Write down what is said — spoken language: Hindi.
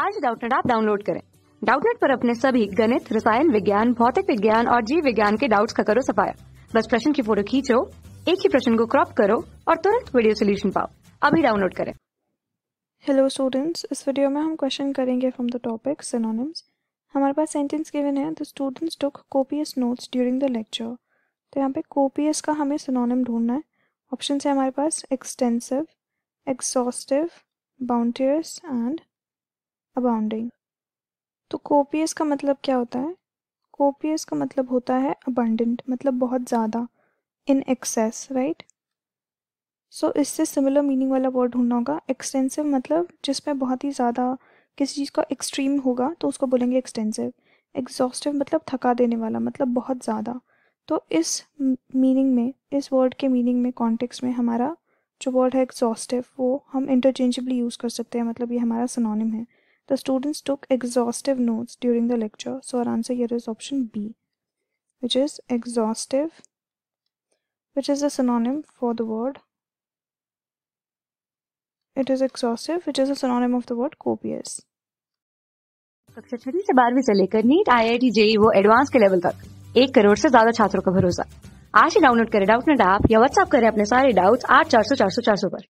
आज डाउटनेट आप डाउनलोड करें डाउटनेट पर अपने सभी गणित रसायन विज्ञान भौतिक विज्ञान और जीव विज्ञान के डाउट्स का करो सफाया बस प्रश्न की फोटो खींचो एक ही प्रश्न को क्रॉप करो और तुरंत वीडियो सोल्यूशन पाओ अभी डाउनलोड करें हेलो स्टूडेंट्स इस वीडियो में हम क्वेश्चन करेंगे फ्रॉम द टॉपिक सिनोनिम्स हमारे पास सेंटेंस गिवन है the students took copious notes during the lecture तो यहाँ पे कॉपियस का हमें सिनोनिम ढूंढना है ऑप्शन है हमारे पास extensive exhaustive bounteous and abounding तो कोपियस का मतलब क्या होता है कोपियस का मतलब होता है अबंडेंट मतलब बहुत ज़्यादा इन एक्सेस राइट सो इससे सिमिलर मीनिंग वाला वर्ड ढूंढना होगा एक्सटेंसिव मतलब जिसमें बहुत ही ज़्यादा किसी चीज़ का एक्सट्रीम होगा तो उसको बोलेंगे एक्सटेंसिव एग्जॉस्टिव मतलब थका देने वाला मतलब बहुत ज़्यादा तो इस मीनिंग में इस वर्ड के मीनिंग में कॉन्टेक्स्ट में हमारा जो वर्ड है एग्जॉस्टिव वो हम इंटरचेंजबली यूज़ कर सकते हैं मतलब ये हमारा सनोनिम है The students took exhaustive notes during the lecture, so our answer here is option B, which is exhaustive, which is a synonym for the word. It is exhaustive, which is a synonym of the word copious. कक्षा छठी से बारहवीं से लेकर NEET I I T JEE वो एडवांस के लेवल तक एक करोड़ से ज्यादा छात्रों का भरोसा आज ही डाउनलोड करें डाउट नेट ऐप या व्हाट्सएप करें अपने सारे डाउट्स आठ चार सौ चार सौ चार सौ पर